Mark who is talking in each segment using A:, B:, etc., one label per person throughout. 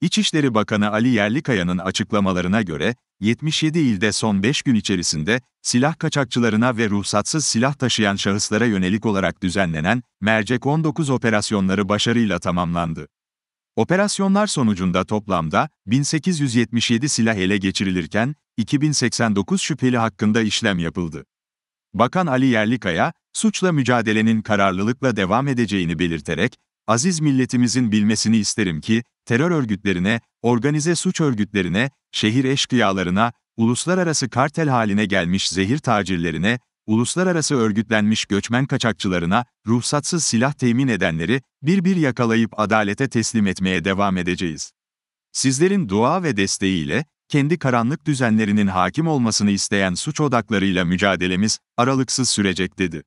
A: İçişleri Bakanı Ali Yerlikaya'nın açıklamalarına göre, 77 ilde son 5 gün içerisinde silah kaçakçılarına ve ruhsatsız silah taşıyan şahıslara yönelik olarak düzenlenen Mercek 19 operasyonları başarıyla tamamlandı. Operasyonlar sonucunda toplamda 1877 silah ele geçirilirken 2089 şüpheli hakkında işlem yapıldı. Bakan Ali Yerlikaya, suçla mücadelenin kararlılıkla devam edeceğini belirterek, aziz milletimizin bilmesini isterim ki, terör örgütlerine, organize suç örgütlerine, şehir eşkıyalarına, uluslararası kartel haline gelmiş zehir tacirlerine, uluslararası örgütlenmiş göçmen kaçakçılarına, ruhsatsız silah temin edenleri bir bir yakalayıp adalete teslim etmeye devam edeceğiz. Sizlerin dua ve desteğiyle, kendi karanlık düzenlerinin hakim olmasını isteyen suç odaklarıyla mücadelemiz aralıksız sürecek dedi.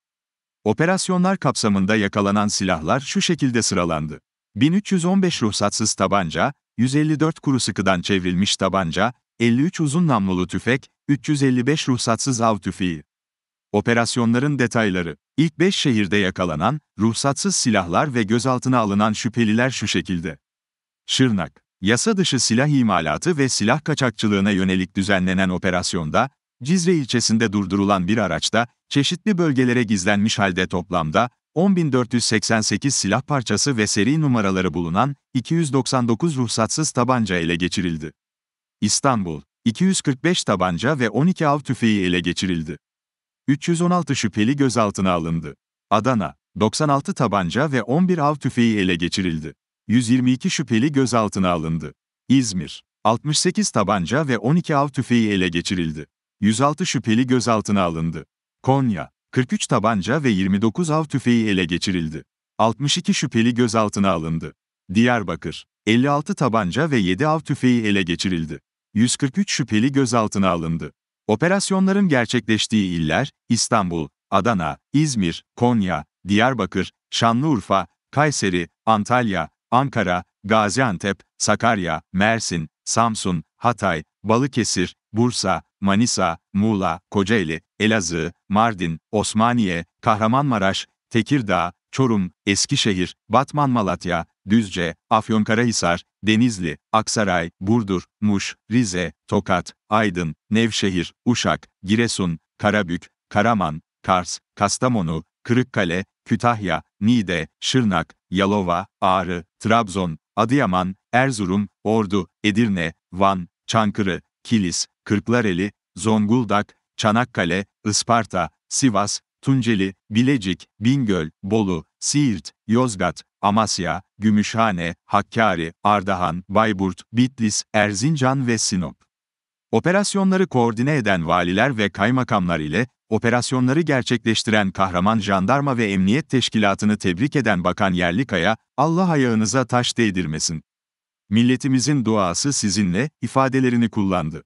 A: Operasyonlar kapsamında yakalanan silahlar şu şekilde sıralandı. 1315 ruhsatsız tabanca, 154 kuru sıkıdan çevrilmiş tabanca, 53 uzun namlulu tüfek, 355 ruhsatsız av tüfeği. Operasyonların detayları. İlk 5 şehirde yakalanan, ruhsatsız silahlar ve gözaltına alınan şüpheliler şu şekilde. Şırnak. Yasa dışı silah imalatı ve silah kaçakçılığına yönelik düzenlenen operasyonda, Cizre ilçesinde durdurulan bir araçta, çeşitli bölgelere gizlenmiş halde toplamda, 10.488 silah parçası ve seri numaraları bulunan 299 ruhsatsız tabanca ele geçirildi. İstanbul, 245 tabanca ve 12 av tüfeği ele geçirildi. 316 şüpheli gözaltına alındı. Adana, 96 tabanca ve 11 av tüfeği ele geçirildi. 122 şüpheli gözaltına alındı. İzmir, 68 tabanca ve 12 av tüfeği ele geçirildi. 106 şüpheli gözaltına alındı. Konya, 43 tabanca ve 29 av tüfeği ele geçirildi. 62 şüpheli gözaltına alındı. Diyarbakır, 56 tabanca ve 7 av tüfeği ele geçirildi. 143 şüpheli gözaltına alındı. Operasyonların gerçekleştiği iller, İstanbul, Adana, İzmir, Konya, Diyarbakır, Şanlıurfa, Kayseri, Antalya, Ankara, Gaziantep, Sakarya, Mersin, Samsun, Hatay, Balıkesir, Bursa, Manisa, Muğla, Kocaeli, Elazığ, Mardin, Osmaniye, Kahramanmaraş, Tekirdağ, Çorum, Eskişehir, Batman Malatya, Düzce, Afyonkarahisar, Denizli, Aksaray, Burdur, Muş, Rize, Tokat, Aydın, Nevşehir, Uşak, Giresun, Karabük, Karaman, Kars, Kastamonu, Kırıkkale, Kütahya, Niğde, Şırnak, Yalova, Ağrı, Trabzon, Adıyaman, Erzurum, Ordu, Edirne, Van, Çankırı, Kilis, Kırklareli, Zonguldak, Çanakkale, Isparta, Sivas, Tunceli, Bilecik, Bingöl, Bolu, Siirt, Yozgat, Amasya, Gümüşhane, Hakkari, Ardahan, Bayburt, Bitlis, Erzincan ve Sinop. Operasyonları koordine eden valiler ve kaymakamlar ile operasyonları gerçekleştiren kahraman jandarma ve emniyet teşkilatını tebrik eden Bakan Yerlikaya, Allah ayağınıza taş değdirmesin milletimizin duası sizinle ifadelerini kullandı.